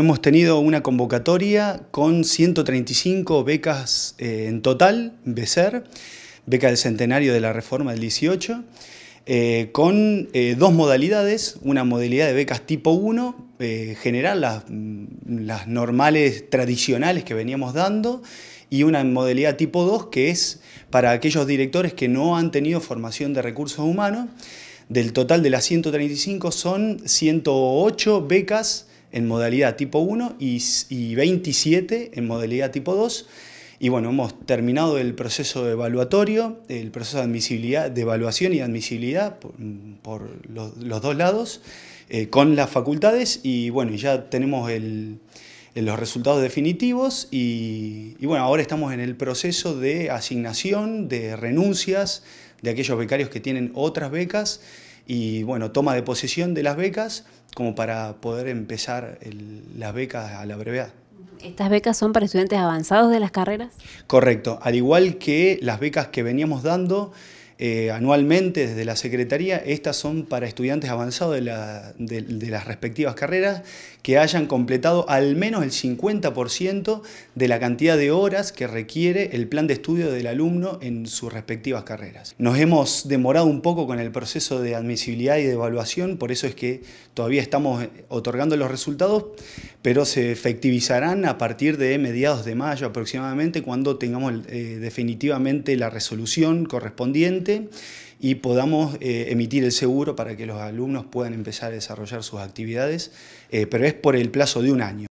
Hemos tenido una convocatoria con 135 becas eh, en total, BECER, beca del centenario de la reforma del 18, eh, con eh, dos modalidades, una modalidad de becas tipo 1, general, las, mm, las normales tradicionales que veníamos dando, y una modalidad tipo 2 que es para aquellos directores que no han tenido formación de recursos humanos. Del total de las 135 son 108 becas en modalidad tipo 1 y, 27 en modalidad tipo 2. Y bueno, hemos terminado el proceso de evaluatorio, el proceso de admisibilidad, de evaluación y admisibilidad por, los, dos lados, eh, con las facultades, y bueno, ya tenemos los resultados definitivos y, y, bueno, ahora estamos en el proceso de asignación, de renuncias de aquellos becarios que tienen otras becas y bueno, toma de posesión de las becas como para poder empezar las becas a la brevedad. ¿Estas becas son para estudiantes avanzados de las carreras? Correcto, al igual que las becas que veníamos dando eh, anualmente desde la Secretaría. Estas son para estudiantes avanzados de, las respectivas carreras que hayan completado al menos el 50% de la cantidad de horas que requiere el plan de estudio del alumno en sus respectivas carreras. Nos hemos demorado un poco con el proceso de admisibilidad y de evaluación, por eso es que todavía estamos otorgando los resultados, pero se efectivizarán a partir de mediados de mayo aproximadamente, cuando tengamos eh, definitivamente la resolución correspondiente y podamos eh, emitir el seguro para que los alumnos puedan empezar a desarrollar sus actividades, eh, pero es por el plazo de un año.